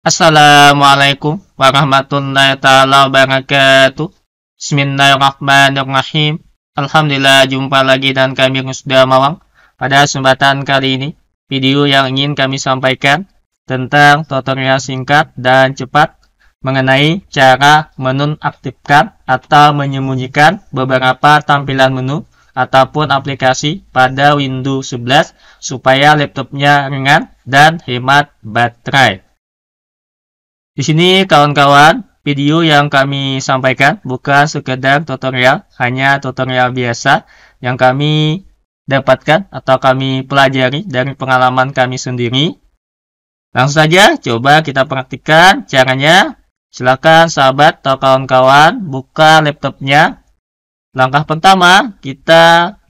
Assalamualaikum warahmatullahi taala wabarakatuh. Bismillahirrahmanirrahim. Alhamdulillah jumpa lagi dan kami sudah Mawang. Pada kesempatan kali ini, video yang ingin kami sampaikan tentang tutorial singkat dan cepat mengenai cara menonaktifkan atau menyembunyikan beberapa tampilan menu ataupun aplikasi pada Windows 11 supaya laptopnya ringan dan hemat baterai. Di sini kawan-kawan, video yang kami sampaikan bukan sekedar tutorial, hanya tutorial biasa yang kami dapatkan atau kami pelajari dari pengalaman kami sendiri. Langsung saja coba kita praktikkan caranya. Silakan sahabat atau kawan-kawan buka laptopnya. Langkah pertama, kita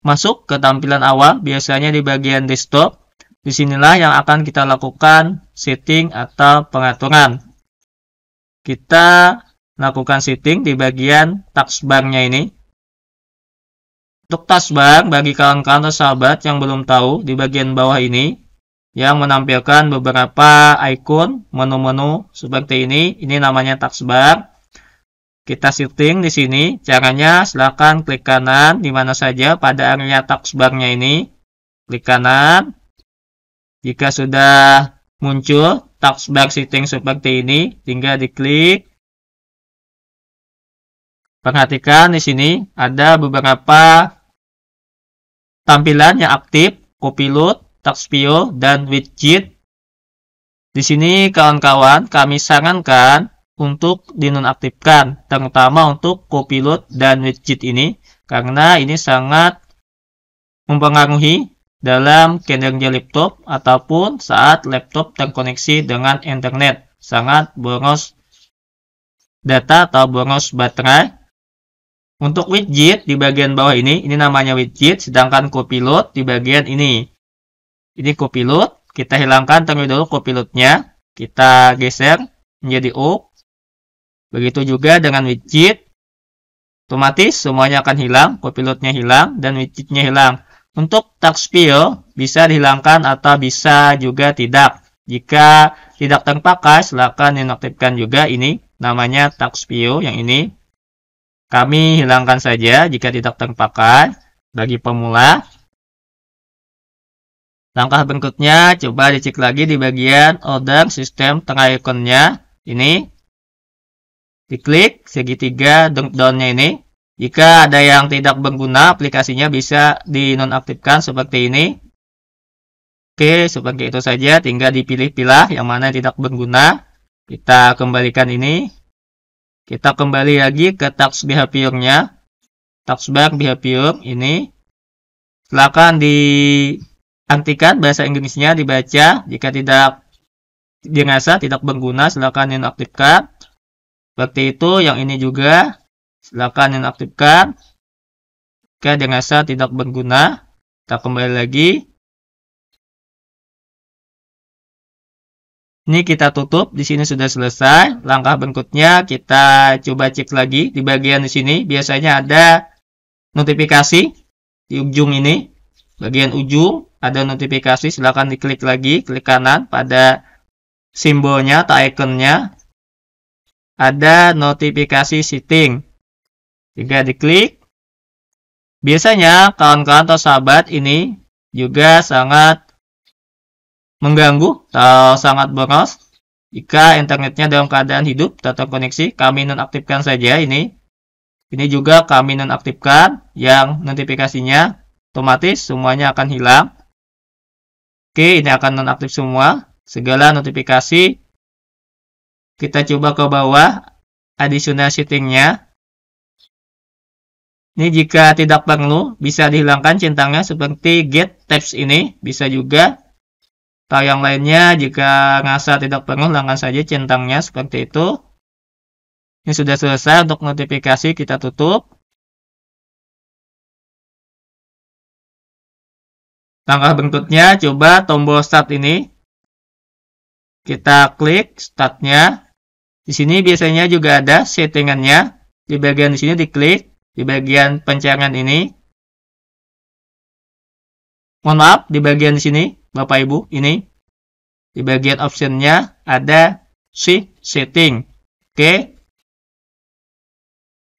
masuk ke tampilan awal, biasanya di bagian desktop. Disinilah yang akan kita lakukan setting atau pengaturan. Kita lakukan setting di bagian taskbarnya ini. Untuk taskbar, bagi kawan-kawan atau sahabat yang belum tahu, di bagian bawah ini, yang menampilkan beberapa icon menu-menu seperti ini, ini namanya taskbar. Kita setting di sini, caranya silakan klik kanan di mana saja pada area taskbarnya ini. Klik kanan, jika sudah muncul taskbar setting seperti ini, tinggal diklik. Perhatikan di sini ada beberapa tampilan yang aktif, Copilot, Taxpio, dan Widget. Di sini kawan-kawan kami sarankan untuk dinonaktifkan, terutama untuk Copilot dan Widget ini, karena ini sangat mempengaruhi dalam kinerja laptop ataupun saat laptop terkoneksi dengan internet sangat boros data atau boros baterai. Untuk widget di bagian bawah ini, ini namanya widget, sedangkan copilot di bagian ini. Ini copilot, kita hilangkan terlebih dahulu copilotnya, kita geser menjadi O. Begitu juga dengan widget, otomatis semuanya akan hilang, copilotnya hilang, dan widgetnya hilang. Untuk takspil bisa dihilangkan atau bisa juga tidak. Jika tidak terpakai, silakan dinonaktifkan juga ini namanya takspil yang ini. Kami hilangkan saja jika tidak terpakai bagi pemula. Langkah berikutnya, coba dicek lagi di bagian order sistem tengah ikonnya. Ini, diklik segitiga drop down-nya ini. Jika ada yang tidak berguna, aplikasinya bisa dinonaktifkan seperti ini. Oke, seperti itu saja. Tinggal dipilih pilih yang mana yang tidak berguna. Kita kembalikan ini. Kita kembali lagi ke tax behavior-nya. Bank behavior ini. Silakan diartikan bahasa Inggrisnya dibaca. Jika tidak dirasa tidak berguna, silakan nonaktifkan. Seperti itu, yang ini juga Silakan inaktifkan. Jika dirasa tidak berguna, kita kembali lagi. Ini kita tutup, di sini sudah selesai. Langkah berikutnya kita coba cek lagi di bagian di sini. Biasanya ada notifikasi di ujung ini. Bagian ujung ada notifikasi, silahkan diklik lagi, klik kanan pada simbolnya atau ikonnya. Ada notifikasi setting. Jika diklik, biasanya kawan-kawan atau sahabat ini juga sangat mengganggu atau sangat boros jika internetnya dalam keadaan hidup atau koneksi, kami nonaktifkan saja ini. Ini juga kami nonaktifkan yang notifikasinya otomatis semuanya akan hilang. Oke, ini akan nonaktif semua. Segala notifikasi. Kita coba ke bawah. Additional settingnya. Ini jika tidak perlu, bisa dihilangkan centangnya seperti get tabs ini. Bisa juga atau yang lainnya jika ngasa tidak perlu, hilangkan saja centangnya seperti itu. Ini sudah selesai untuk notifikasi, kita tutup. Langkah berikutnya, coba tombol start ini. Kita klik startnya. Di sini biasanya juga ada settingannya. Di bagian di sini diklik di bagian pencarian ini. Mohon maaf, di bagian sini, Bapak Ibu, ini. Di bagian optionnya ada shift setting. Oke.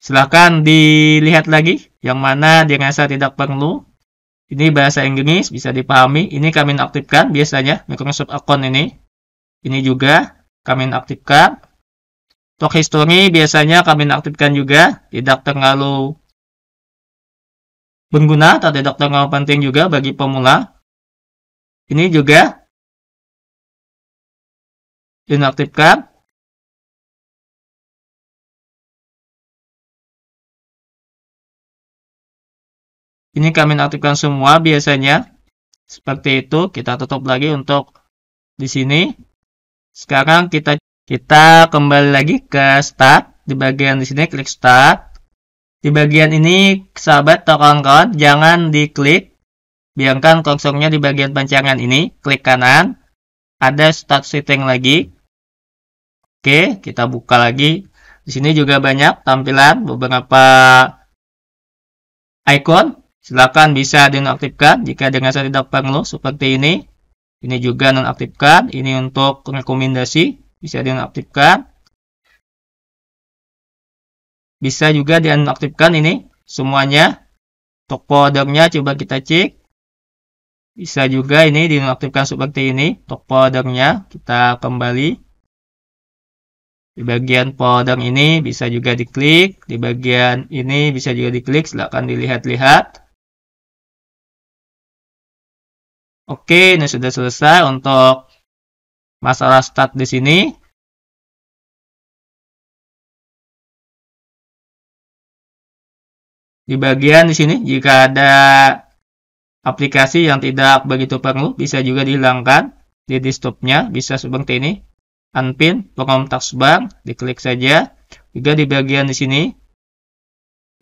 Silahkan dilihat lagi yang mana dirasa tidak perlu. Ini bahasa Inggris, bisa dipahami. Ini kami aktifkan biasanya Microsoft account ini. Ini juga kami aktifkan. Untuk history biasanya kami aktifkan juga, tidak terlalu berguna, atau tidak terlalu penting juga bagi pemula. Ini juga inaktifkan. Ini kami aktifkan semua biasanya. Seperti itu, kita tutup lagi untuk di sini. Sekarang kita kita kembali lagi ke start. Di bagian di sini klik start. Di bagian ini sahabat atau kawan-kawan jangan diklik. Biarkan kosongnya di bagian pancangan ini. Klik kanan. Ada start setting lagi. Oke, kita buka lagi. Di sini juga banyak tampilan beberapa icon. Silakan bisa dinonaktifkan jika dengan saya tidak perlu seperti ini. Ini juga nonaktifkan. Ini untuk rekomendasi bisa aktifkan bisa juga aktifkan ini semuanya untuk foldernya coba kita cek bisa juga ini dinonaktifkan seperti ini untuk foldernya kita kembali di bagian powder ini bisa juga diklik di bagian ini bisa juga diklik silahkan dilihat-lihat Oke, ini sudah selesai untuk masalah start di sini. Di bagian di sini, jika ada aplikasi yang tidak begitu perlu, bisa juga dihilangkan di desktopnya. Bisa seperti ini, unpin, program taskbar, diklik saja. Juga di bagian di sini,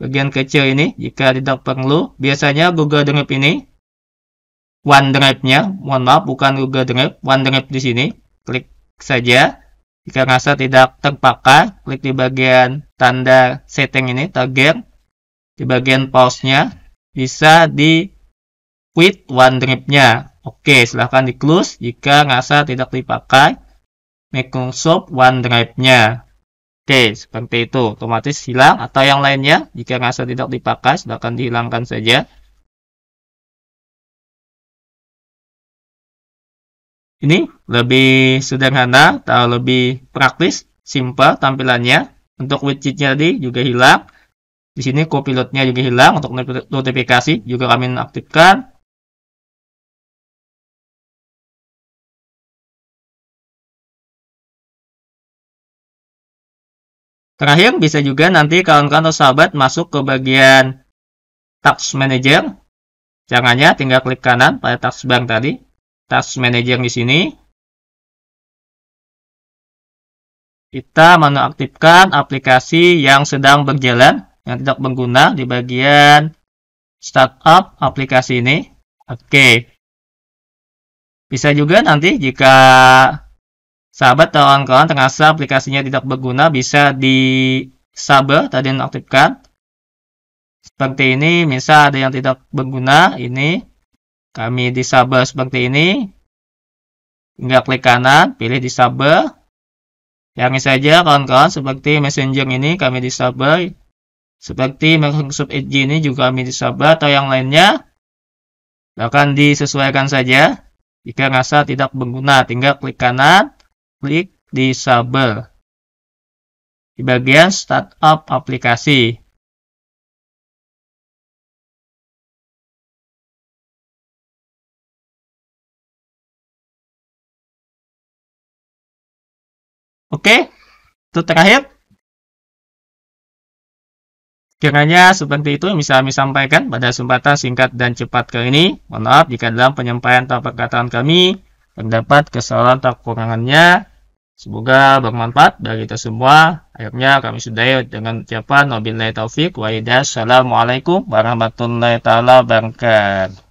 bagian kecil ini, jika tidak perlu, biasanya Google Drive ini, OneDrive-nya, mohon maaf, bukan Google Drive, OneDrive di sini, klik saja. Jika rasa tidak terpakai, klik di bagian tanda setting ini, target. Di bagian pause-nya, bisa di quit one drip nya Oke, silahkan di close jika rasa tidak dipakai Make Microsoft OneDrive-nya. Oke, seperti itu. Otomatis hilang atau yang lainnya. Jika rasa tidak dipakai, silahkan dihilangkan saja. ini lebih sederhana atau lebih praktis, simple tampilannya. Untuk widgetnya tadi juga hilang. Di sini copilotnya juga hilang untuk notifikasi juga kami aktifkan. Terakhir, bisa juga nanti kawan-kawan atau sahabat masuk ke bagian Task Manager. Caranya tinggal klik kanan pada bank tadi, Task Manager di sini. Kita menonaktifkan aplikasi yang sedang berjalan, yang tidak berguna di bagian startup aplikasi ini. Oke. Bisa juga nanti jika sahabat atau kawan-kawan terasa aplikasinya tidak berguna, bisa di sabar tadi nonaktifkan. Seperti ini, misal ada yang tidak berguna, ini kami disable seperti ini tinggal klik kanan pilih disable Yang ini saja kawan-kawan seperti messenger ini kami disable seperti Microsoft Edge ini juga kami disable atau yang lainnya bahkan disesuaikan saja jika rasa tidak berguna tinggal klik kanan klik disable di bagian startup aplikasi Oke, itu terakhir. Kiranya seperti itu yang bisa kami sampaikan pada kesempatan singkat dan cepat kali ini. Mohon maaf jika dalam penyampaian atau perkataan kami terdapat kesalahan atau kekurangannya. Semoga bermanfaat bagi kita semua. Akhirnya kami sudahi dengan ucapan wabillahi taufik wa Assalamualaikum warahmatullahi taala wabarakatuh.